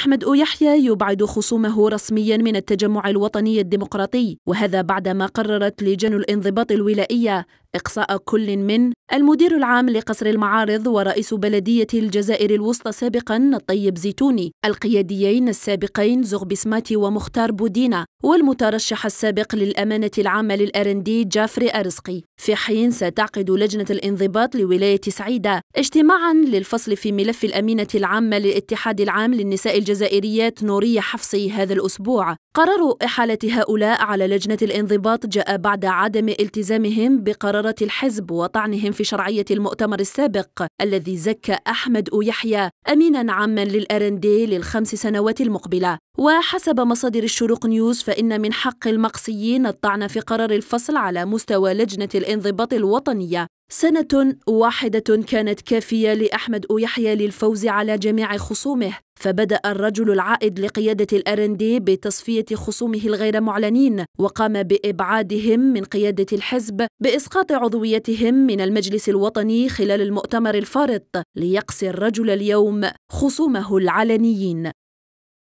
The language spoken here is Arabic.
أحمد أو يحيى يبعد خصومه رسميا من التجمع الوطني الديمقراطي وهذا بعدما قررت لجان الانضباط الولائية إقصاء كل من المدير العام لقصر المعارض ورئيس بلدية الجزائر الوسطى سابقا الطيب زيتوني القياديين السابقين زغ بسماتي ومختار بودينا والمترشح السابق للأمانة العامة للأرندي جافري أرزقي في حين ستعقد لجنة الانضباط لولاية سعيدة اجتماعا للفصل في ملف الأمينة العامة للاتحاد العام للنساء الجزائريات نورية حفصي هذا الأسبوع قرار إحالة هؤلاء على لجنة الانضباط جاء بعد عدم التزامهم بقرار قرارات الحزب وطعنهم في شرعية المؤتمر السابق الذي زكى أحمد يحيى أمينا عاما للأرندي للخمس سنوات المقبلة وحسب مصادر الشروق نيوز فإن من حق المقصيين الطعن في قرار الفصل على مستوى لجنة الانضباط الوطنية سنة واحدة كانت كافية لأحمد يحيى للفوز على جميع خصومه فبدأ الرجل العائد لقيادة الأرندي بتصفية خصومه الغير معلنين وقام بإبعادهم من قيادة الحزب بإسقاط عضويتهم من المجلس الوطني خلال المؤتمر الفارط ليقصي الرجل اليوم خصومه العلنيين